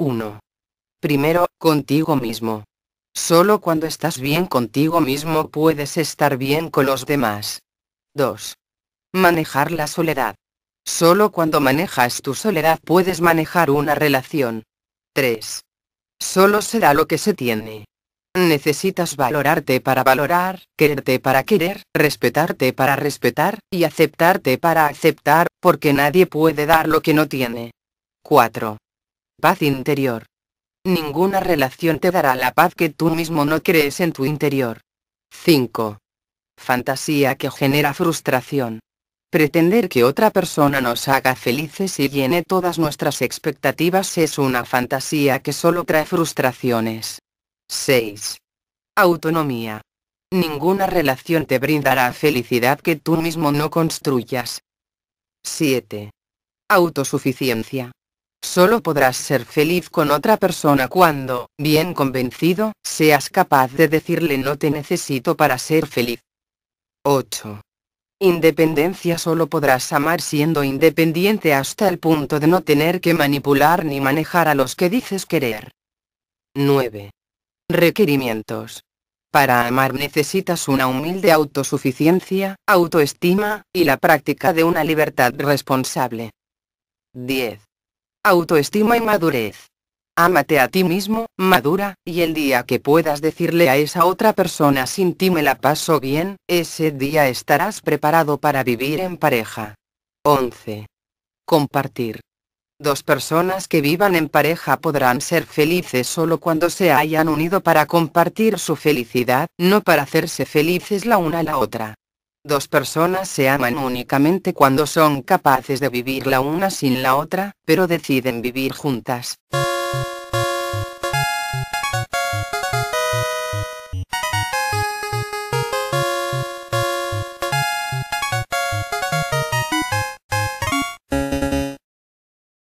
1. Primero, contigo mismo. Solo cuando estás bien contigo mismo puedes estar bien con los demás. 2. Manejar la soledad. Solo cuando manejas tu soledad puedes manejar una relación. 3. Solo será lo que se tiene. Necesitas valorarte para valorar, quererte para querer, respetarte para respetar, y aceptarte para aceptar, porque nadie puede dar lo que no tiene. 4. Paz interior. Ninguna relación te dará la paz que tú mismo no crees en tu interior. 5. Fantasía que genera frustración. Pretender que otra persona nos haga felices y llene todas nuestras expectativas es una fantasía que solo trae frustraciones. 6. Autonomía. Ninguna relación te brindará felicidad que tú mismo no construyas. 7. Autosuficiencia. Solo podrás ser feliz con otra persona cuando, bien convencido, seas capaz de decirle no te necesito para ser feliz. 8. Independencia solo podrás amar siendo independiente hasta el punto de no tener que manipular ni manejar a los que dices querer. 9. Requerimientos. Para amar necesitas una humilde autosuficiencia, autoestima, y la práctica de una libertad responsable. 10. Autoestima y madurez. Ámate a ti mismo, madura, y el día que puedas decirle a esa otra persona sin ti me la paso bien, ese día estarás preparado para vivir en pareja. 11. Compartir. Dos personas que vivan en pareja podrán ser felices solo cuando se hayan unido para compartir su felicidad, no para hacerse felices la una a la otra. Dos personas se aman únicamente cuando son capaces de vivir la una sin la otra, pero deciden vivir juntas.